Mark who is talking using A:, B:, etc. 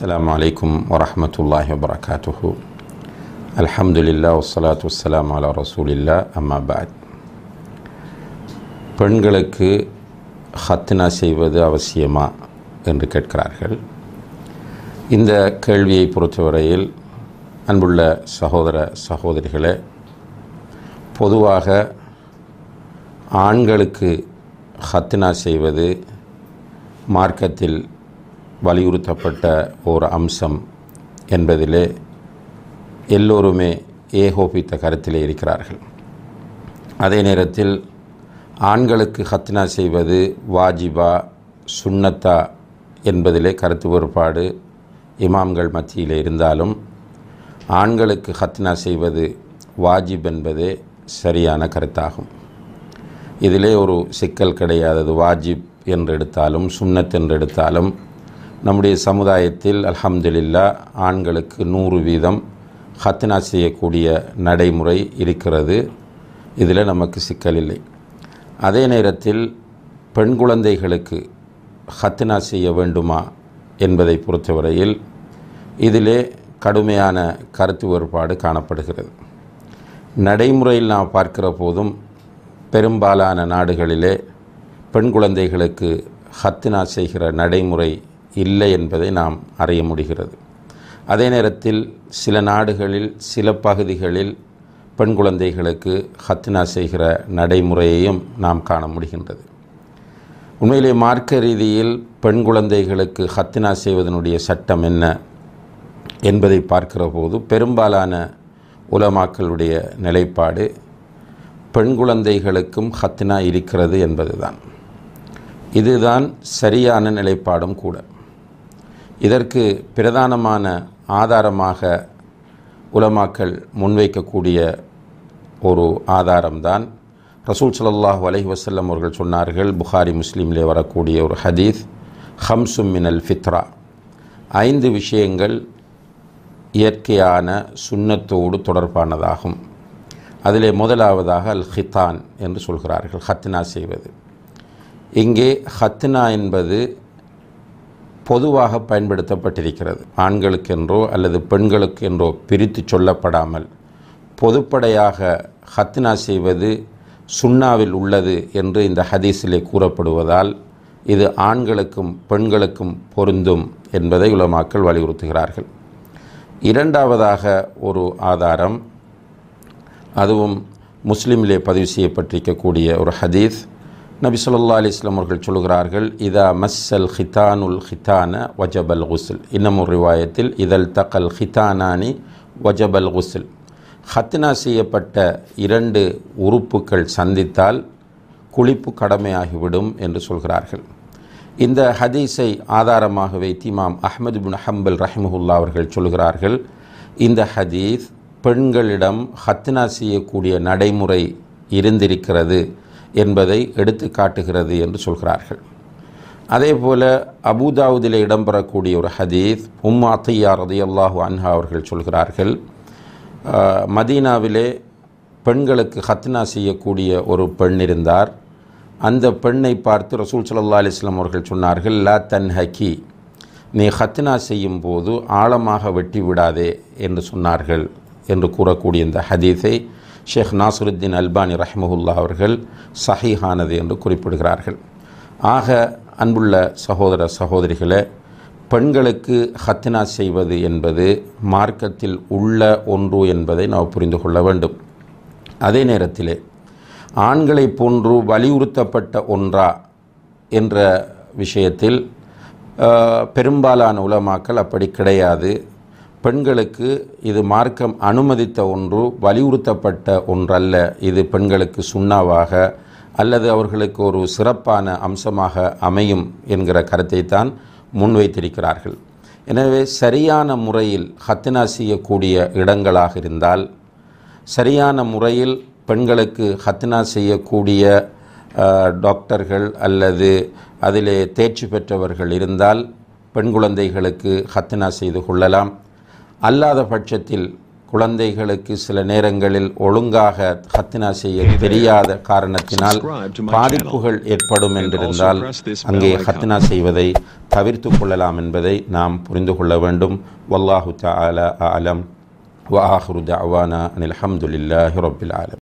A: السلام عليكم ورحمة الله وبركاته الحمد لله والصلاة والسلام على رسول الله أما بعد பெண்களுக்கு ஹத்னா செய்வது அவசியமா என்று கேட்கிறார்கள் இந்த கேள்வியை பொறுத்தவரையில் அன்புள்ள சகோதர சகோதரிகளே பொதுவாக ஆண்களுக்கு ஹத்னா செய்வது மார்க்கத்தில் வலியுறுத்தப்பட்ட ஒரு அம்சம் என்பதிலே எல்லோருமே ஏகோபித்த கருத்திலே இருக்கிறார்கள் அதே நேரத்தில் ஆண்களுக்கு ஹத்னா செய்வது வாஜிபா சுண்ணத்தா என்பதிலே கருத்து வேறுபாடு இமாம்கள் மத்தியில் இருந்தாலும் ஆண்களுக்கு ஹத்னா செய்வது வாஜிப் என்பதே சரியான கருத்தாகும் இதிலே ஒரு சிக்கல் கிடையாதது வாஜிப் என்று எடுத்தாலும் சுண்ணத் என்று எடுத்தாலும் நம்முடைய சமுதாயத்தில் அலமதுல்லா ஆண்களுக்கு நூறு வீதம் ஹத்னா செய்யக்கூடிய நடைமுறை இருக்கிறது இதில் நமக்கு சிக்கல் இல்லை அதே நேரத்தில் பெண் குழந்தைகளுக்கு ஹத்னா செய்ய வேண்டுமா என்பதை பொறுத்தவரையில் இதிலே கடுமையான கருத்து வேறுபாடு காணப்படுகிறது நடைமுறையில் நாம் பார்க்கிற போதும் பெரும்பாலான நாடுகளிலே பெண் குழந்தைகளுக்கு ஹத்னா செய்கிற நடைமுறை இல்லை என்பதை நாம் அறிய முடிகிறது அதே நேரத்தில் சில நாடுகளில் சில பகுதிகளில் பெண் குழந்தைகளுக்கு ஹத்னா செய்கிற நடைமுறையையும் நாம் காண முடிகின்றது உண்மையிலே மார்க்க ரீதியில் பெண் குழந்தைகளுக்கு ஹத்தினா செய்வதனுடைய சட்டம் என்ன என்பதை பார்க்கிற போது பெரும்பாலான உலமாக்களுடைய நிலைப்பாடு பெண் குழந்தைகளுக்கும் ஹத்தினா இருக்கிறது என்பதுதான் இதுதான் சரியான நிலைப்பாடும் கூட இதற்கு பிரதானமான ஆதாரமாக உலமாக்கள் முன்வைக்கக்கூடிய ஒரு ஆதாரம்தான் ரசூல் சல்லாஹ் அலஹி வசல்லம் அவர்கள் சொன்னார்கள் புகாரி முஸ்லீமிலே வரக்கூடிய ஒரு ஹதீஸ் ஹம்சும் மினல் ஃபித்ரா ஐந்து விஷயங்கள் இயற்கையான சுண்ணத்தோடு தொடர்பானதாகும் அதிலே முதலாவதாக அல் ஹிதான் என்று சொல்கிறார்கள் ஹத்னா செய்வது இங்கே ஹத்னா என்பது பொதுவாக பயன்படுத்தப்பட்டிருக்கிறது ஆண்களுக்கென்றோ அல்லது பெண்களுக்கென்றோ பிரித்து சொல்லப்படாமல் பொதுப்படையாக ஹத்னா செய்வது சுண்ணாவில் உள்ளது என்று இந்த ஹதீஸிலே கூறப்படுவதால் இது ஆண்களுக்கும் பெண்களுக்கும் பொருந்தும் என்பதை உலமாக்கள் வலியுறுத்துகிறார்கள் இரண்டாவதாக ஒரு ஆதாரம் அதுவும் முஸ்லீமிலே பதிவு செய்யப்பட்டிருக்கக்கூடிய ஒரு ஹதீஸ் நபி சொல்லா இஸ்லாம் அவர்கள் சொல்கிறார்கள் இதா மஸ்ஸல் ஹிதானுல் ஹிதான வஜபல் குசுல் இன்னமும் ரிவாயத்தில் இதல் தகல் ஹிதானானி வஜபல் குசுல் ஹத்னா செய்யப்பட்ட இரண்டு உறுப்புகள் சந்தித்தால் குளிப்பு கடமையாகிவிடும் என்று சொல்கிறார்கள் இந்த ஹதீஸை ஆதாரமாக வைத்து இமாம் அஹமது பின் ஹம்பல் ரஹிமஹுல்லா அவர்கள் சொல்கிறார்கள் இந்த ஹதீஸ் பெண்களிடம் ஹத்னா செய்யக்கூடிய நடைமுறை இருந்திருக்கிறது என்பதை எடுத்து காட்டுகிறது என்று சொல்கிறார்கள் அதே போல் அபுதாவுதில் இடம்பெறக்கூடிய ஒரு ஹதீஸ் உம் அத்தையா ரதி அல்லாஹு அன்ஹா அவர்கள் சொல்கிறார்கள் மதீனாவிலே பெண்களுக்கு ஹத்னா செய்யக்கூடிய ஒரு பெண் இருந்தார் அந்த பெண்ணை பார்த்து ரசூல் சல்லா அலிஸ்லாம் அவர்கள் சொன்னார்கள் லா தன் ஹக்கி நீ ஹத்னா செய்யும் போது ஆழமாக வெட்டி விடாதே என்று சொன்னார்கள் என்று கூறக்கூடிய இந்த ஹதீஸை ஷேக் நாசருத்தீன் அல்பானி ரஹ்மஹுல்லா அவர்கள் சஹீஹானது என்று குறிப்பிடுகிறார்கள் ஆக அன்புள்ள சகோதர சகோதரிகளே பெண்களுக்கு ஹத்தினா செய்வது என்பது மார்க்கத்தில் உள்ள ஒன்று என்பதை நாம் புரிந்து கொள்ள வேண்டும் அதே நேரத்திலே ஆண்களை போன்று வலியுறுத்தப்பட்ட ஒன்றா என்ற விஷயத்தில் பெரும்பாலான உலமாக்கள் அப்படி கிடையாது பெண்களுக்கு இது மார்க்கம் அனுமதித்த ஒன்று வலியுறுத்தப்பட்ட ஒன்றல்ல இது பெண்களுக்கு சுண்ணாவாக அல்லது அவர்களுக்கு ஒரு சிறப்பான அம்சமாக அமையும் என்கிற கருத்தை தான் முன்வைத்திருக்கிறார்கள் எனவே சரியான முறையில் ஹத்தினா செய்யக்கூடிய இடங்களாக இருந்தால் சரியான முறையில் பெண்களுக்கு ஹத்தினா செய்யக்கூடிய டாக்டர்கள் அல்லது அதிலே தேர்ச்சி பெற்றவர்கள் இருந்தால் பெண் குழந்தைகளுக்கு ஹத்தினா செய்து கொள்ளலாம் அல்லாத பட்சத்தில் குழந்தைகளுக்கு சில நேரங்களில் ஒழுங்காக ஹத்தினா செய்ய தெரியாத காரணத்தினால் பாதிப்புகள் ஏற்படும் என்றிருந்தால் அங்கே ஹத்தினா செய்வதை தவிர்த்து கொள்ளலாம் என்பதை நாம் புரிந்து கொள்ள வேண்டும் வல்லாஹு தலம் அலம் வாஹுரு தாவானா அனில் ஆலம்